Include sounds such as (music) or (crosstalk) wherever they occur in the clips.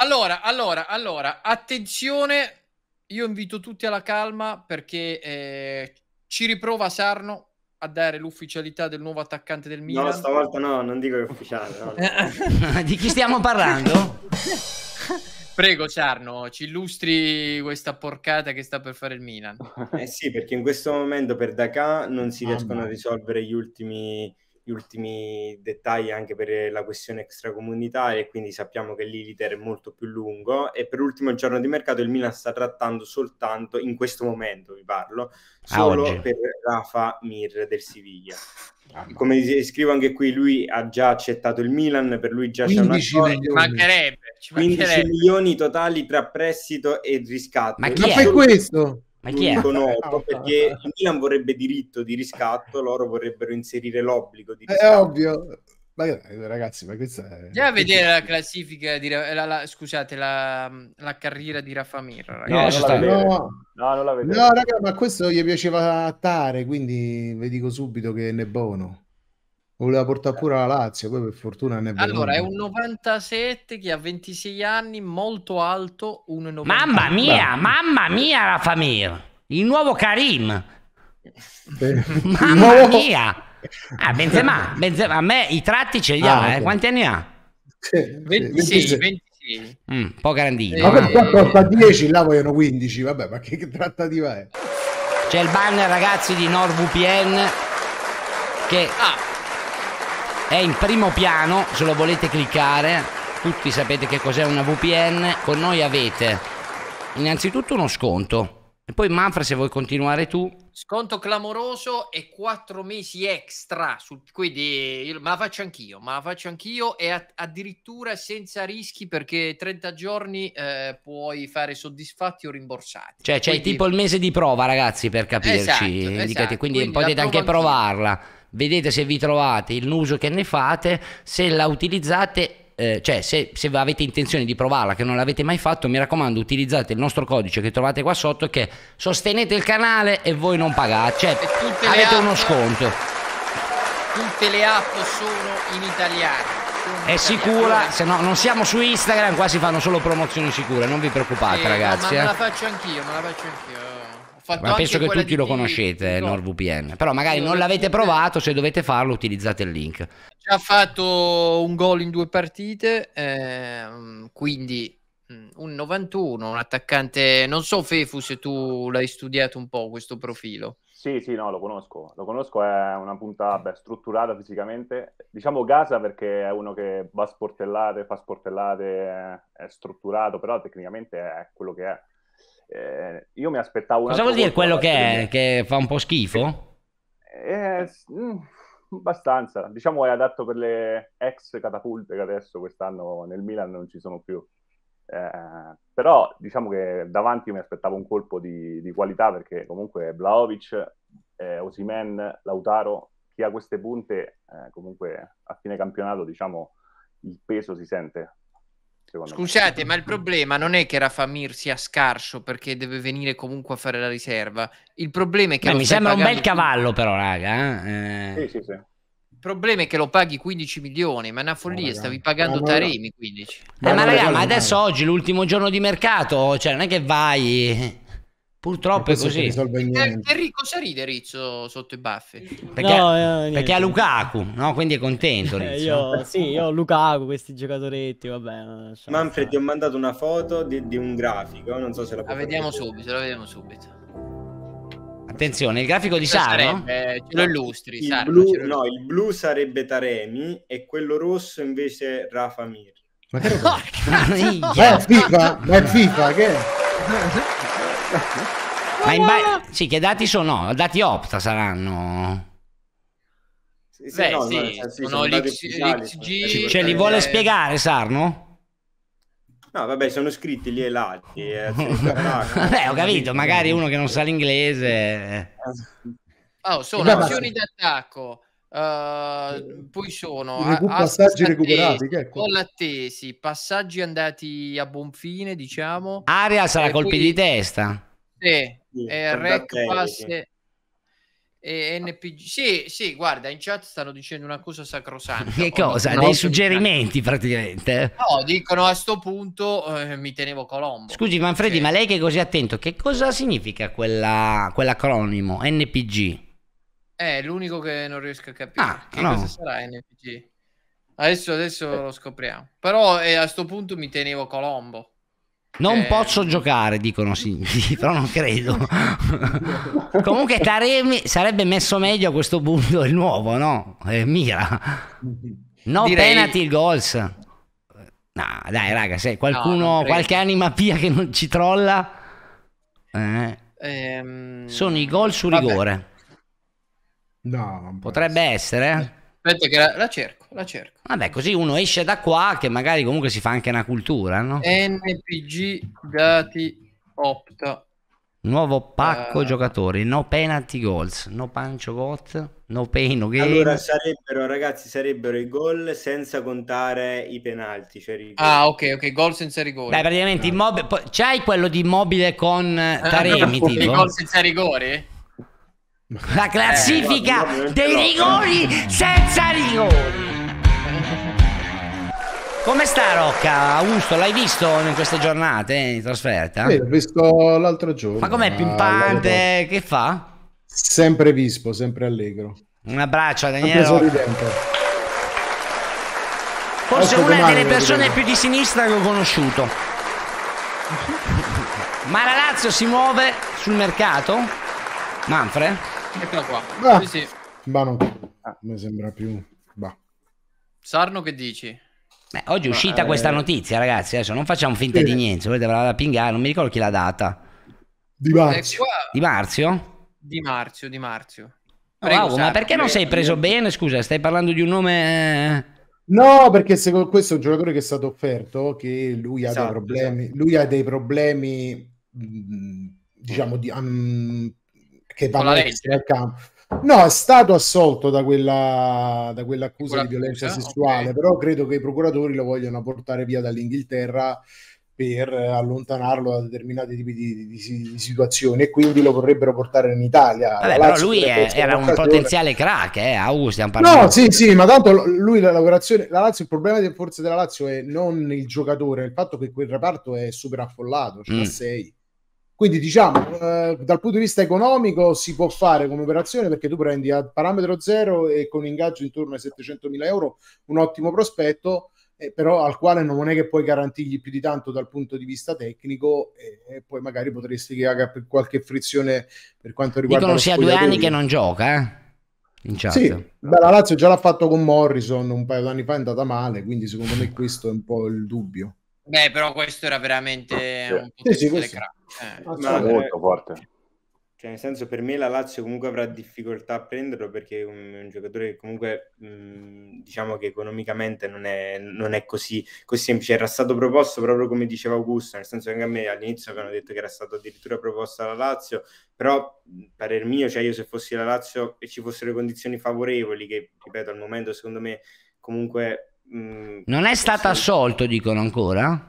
Allora, allora, allora, attenzione, io invito tutti alla calma perché eh, ci riprova Sarno a dare l'ufficialità del nuovo attaccante del Milan. No, stavolta no, non dico che è ufficiale. No, (laughs) Di chi stiamo parlando? Prego Sarno, ci illustri questa porcata che sta per fare il Milan. Eh sì, perché in questo momento per Dakar non si riescono a risolvere gli ultimi gli ultimi dettagli anche per la questione extracomunitaria e quindi sappiamo che lì l'iter è molto più lungo e per ultimo il giorno di mercato il Milan sta trattando soltanto, in questo momento vi parlo, ah, solo per Rafa Mir del Siviglia. Ah, Come scrivo anche qui, lui ha già accettato il Milan, per lui già c'è una milioni. Mancherebbe, 15 milioni totali tra prestito e riscatto. Ma chi è questo? Ma chi è? noto (laughs) perché il Milan vorrebbe diritto di riscatto, loro vorrebbero inserire l'obbligo di riscatto. È ovvio. Ma ragazzi, ma questa è... Andiamo a vedere la classifica di... Eh, la, la, scusate, la, la, carriera di Rafa Mir. No, no, no, non la vedo. No, raga, ma questo gli piaceva Tare, quindi vi dico subito che ne è buono. Voleva portare eh. pure la Lazio, poi per fortuna ne è Allora, è un 97 che ha 26 anni, molto alto, 1,90. Mamma mia, mamma mia la famiglia! Il nuovo Karim! Eh, (laughs) mamma nuovo... mia! Ah, Benzema, Benzema, a me i tratti ce li ha, ah, eh. okay. eh. quanti anni ha? 26, 26. Mm, un po' grandino. Eh, vabbè, qua 10, là vogliono 15, vabbè, ma che trattativa è? C'è il banner ragazzi di NordVPN che... Ah è in primo piano, se lo volete cliccare, tutti sapete che cos'è una VPN, con noi avete innanzitutto uno sconto e poi Manfred se vuoi continuare tu. Sconto clamoroso e quattro mesi extra, su, quindi ma la faccio anch'io, ma la faccio anch'io e a, addirittura senza rischi perché 30 giorni eh, puoi fare soddisfatti o rimborsati. Cioè c'è tipo il mese di prova ragazzi per capirci, esatto, esatto. quindi, quindi potete anche anch'io. provarla vedete se vi trovate il l'uso che ne fate, se la utilizzate eh, cioè se, se, avete intenzione di provarla che non l'avete mai fatto mi raccomando utilizzate il nostro codice che trovate qua sotto che sostenete il canale e voi non pagate cioè avete app, uno sconto tutte le app sono in italiano è sicura se no non siamo su Instagram qua si fanno solo promozioni sicure non vi preoccupate sì, eh, ragazzi no, ma eh. la faccio anch'io me la faccio anch'io ma penso che tutti lo conoscete, no. NordVPN. Però magari non l'avete provato, se dovete farlo utilizzate il link. Ha fatto un gol in due partite, ehm, quindi mm, un 91, un attaccante... Non so Fefu se tu l'hai studiato un po' questo profilo. Sì, sì, no, lo conosco. Lo conosco, è una punta beh, strutturata fisicamente. Diciamo Gaza perché è uno che va sportellate, fa sportellate, è strutturato, però tecnicamente è quello che è eh, io mi aspettavo... Cosa vuol dire quello che è? Che fa un po' schifo? Eh, mh, mm, abbastanza, diciamo è adatto per le ex catapulte che adesso quest'anno nel Milan non ci sono più. Eh, però diciamo che davanti mi aspettavo un colpo di, di qualità perché comunque Vlaovic, eh, Osimen, Lautaro, chi ha queste punte eh, comunque a fine campionato diciamo il peso si sente Scusate, me. ma il problema non è che Rafa Mir sia scarso perché deve venire comunque a fare la riserva. Il problema è che. mi sembra un bel cavallo, però, raga. Eh. Sì, sì, sì. Il problema è che lo paghi 15 milioni, ma è una follia, stavi pagando Taremi 15. Eh, ma raga, ma adesso oggi l'ultimo giorno di mercato, cioè non è che vai... Purtroppo è così. Enrico, cosa ride Rizzo sotto i baffi? Perché, no, no, perché ha Lukaku, no? quindi è contento. Rizzo. io, sì, io ho Lukaku, questi giocatori. vabbè. Manfred, ti ho mandato una foto di, di un grafico, non so se la, la vediamo vedere. subito, la vediamo subito. Attenzione, il grafico di Saro ce lo illustri. Il, Sarno, blu, no, il blu sarebbe Taremi e quello rosso invece Rafa Mir. Ma che roba? Oh, ma è FIFA, ma è FIFA che è? Ma in ba- sì, che dati sono? Dati Opta saranno. Sì, Beh, no, sì, no, sì, sono l'XG. Cioè, li vuole eh. spiegare Sarno? No, vabbè, sono scritti lì e là. Eh, lì, (laughs) vabbè, ho capito, magari uno che non sa l'inglese. Eh. Ah, oh, sono azioni d'attacco. Uh, poi sono a, passaggi recuperati ecco. con la passaggi andati a buon fine, diciamo. Aria sarà colpi poi... di testa. Sì, eh, Rec Pass e, e NPG. Sì, sì, guarda, in chat stanno dicendo una cosa sacrosanta. Che cosa? Dei suggerimenti praticamente. Eh? No, dicono a sto punto eh, mi tenevo Colombo. Scusi Manfredi, sì. ma lei che è così attento, che cosa significa quella, quell'acronimo NPG? Eh, è l'unico che non riesco a capire. Ah, che no. cosa sarà NPG? Adesso, adesso eh. lo scopriamo. Però eh, a sto punto mi tenevo Colombo. Non eh... posso giocare, dicono sì, (laughs) però non credo. (laughs) Comunque Taremi sarebbe messo meglio a questo punto il nuovo, no? Eh, mira. No Direi... penalty goals. No, dai raga, se qualcuno, no, qualche anima pia che non ci trolla... Eh. Ehm... Sono i gol su Vabbè. rigore. No, potrebbe essere. Eh? Aspetta che la, la, cerco, la cerco. Vabbè, così uno esce da qua che magari comunque si fa anche una cultura, no? NPG dati opta. Nuovo pacco uh, giocatori, no penalty goals, no pancio got, no pain, no game. Allora sarebbero, ragazzi, sarebbero i gol senza contare i penalti. Cioè i ah, ok, ok, gol senza rigore. Beh, praticamente no. immob- c'hai quello di immobile con eh, Taremi, ah, (laughs) tipo? I gol senza rigore? La eh, classifica eh, dei rigori senza rigori. Come sta Rocca? Augusto, l'hai visto in queste giornate in trasferta? Sì, l'ho visto l'altro giorno. Ma com'è eh, pimpante? Che fa? Sempre vispo, sempre allegro. Un abbraccio a Daniele. Forse Otto una delle persone più di sinistra che ho conosciuto. Ma la Lazio si muove sul mercato? Manfred? Eccolo qua. Ah, sì, sì. Ma non... Ah, mi sembra più... Bah. Sarno che dici? Beh, oggi è uscita eh... questa notizia, ragazzi. Adesso non facciamo finta sì. di niente. volete la pingare, non mi ricordo chi l'ha data. Di Marzio. Eh, di Marzio? Di Marzio, di Marzio. Oh, Prego, wow, ma perché non sei preso bene? Scusa, stai parlando di un nome... Eh? No, perché secondo questo è un giocatore che è stato offerto, che lui ha esatto, dei problemi, esatto. lui ha dei problemi, mm, diciamo, di, um, che va a essere al campo. No, è stato assolto da, quella, da quell'accusa quella di violenza accusa? sessuale, okay. però credo che i procuratori lo vogliano portare via dall'Inghilterra per eh, allontanarlo da determinati tipi di, di, di situazioni e quindi lo vorrebbero portare in Italia. Vabbè, però lui è, era un potenziale crack, eh, August, stiamo parlando. No, sì, sì, ma tanto lui la lavorazione, la Lazio, il problema di forza della Lazio è non il giocatore, è il fatto che quel reparto è super affollato, cioè mm. sei. Quindi diciamo, eh, dal punto di vista economico si può fare come operazione perché tu prendi a parametro zero e con ingaggio intorno ai 700.000 euro un ottimo prospetto, eh, però al quale non è che puoi garantirgli più di tanto dal punto di vista tecnico e, e poi magari potresti creare qualche frizione per quanto riguarda... Dicono sia due anni che non gioca, eh? In chat. Sì, beh, la Lazio già l'ha fatto con Morrison un paio d'anni fa, è andata male, quindi secondo me questo è un po' il dubbio. Beh, però questo era veramente no, un po' sì, sì, eh. no, molto forte. Cioè, nel senso, per me la Lazio comunque avrà difficoltà a prenderlo perché è un, un giocatore che comunque, mh, diciamo che economicamente non è, non è così, così, semplice. Era stato proposto proprio come diceva Augusto, nel senso che anche a me all'inizio avevano detto che era stato addirittura proposto alla Lazio, però, parer mio, cioè io se fossi la Lazio e ci fossero condizioni favorevoli, che ripeto, al momento secondo me comunque Mm, non è stato assolto, dicono ancora?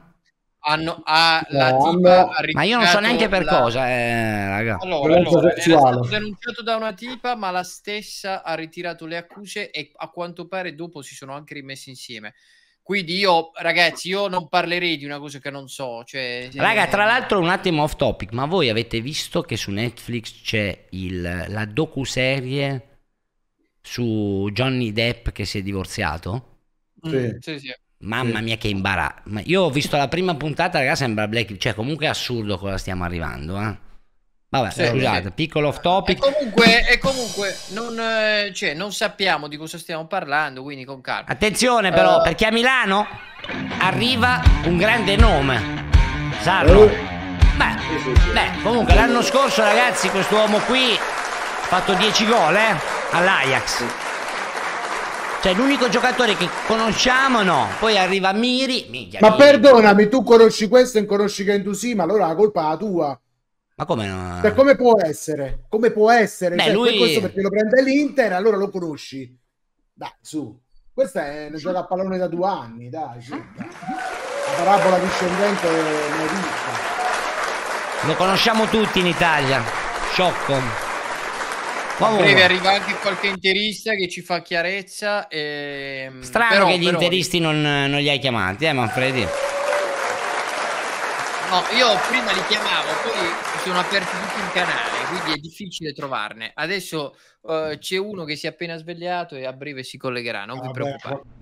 Hanno, ha, la no, tipa ma io non so neanche per la... cosa, eh, raga. Allora, allora, era denunciato da una tipa, ma la stessa ha ritirato le accuse e a quanto pare dopo si sono anche rimessi insieme. Quindi io, ragazzi, io non parlerei di una cosa che non so. Cioè, se... Raga, tra l'altro un attimo off topic, ma voi avete visto che su Netflix c'è il, la docu-serie su Johnny Depp che si è divorziato? Sì. Mm. Sì, sì. Mamma mia che imbarazzo. Io ho visto la prima puntata, ragazzi, sembra Black... Cioè, comunque è assurdo cosa stiamo arrivando, eh. Vabbè, sì, scusate, sì. piccolo off topic. E comunque, e comunque non, eh, cioè, non, sappiamo di cosa stiamo parlando, quindi con calma. Attenzione però, uh... perché a Milano arriva un grande nome. Sarlo. Eh. Beh, sì, beh, comunque l'anno scorso ragazzi quest'uomo qui ha fatto 10 gol eh, all'Ajax. Cioè, l'unico giocatore che conosciamo, no. Poi arriva Miri. Miglia, ma Miri. perdonami, tu conosci questo e conosci Kendusi, ma allora la colpa è la tua. Ma come no? Cioè, come può essere? Come può essere? Beh, cioè, lui... questo perché lo prende l'Inter, allora lo conosci. Dai, su. Questa è una gioca a pallone da due anni, dai. Su. La parabola discendente è ricca. Lo conosciamo tutti in Italia. Sciocco. A arriva anche qualche interista che ci fa chiarezza. E... Ehm, Strano però, che gli però... interisti non, non, li hai chiamati, eh, Manfredi? No, io prima li chiamavo, poi sono aperti tutti il canale, quindi è difficile trovarne. Adesso uh, c'è uno che si è appena svegliato e a breve si collegherà, non Vabbè. vi preoccupate.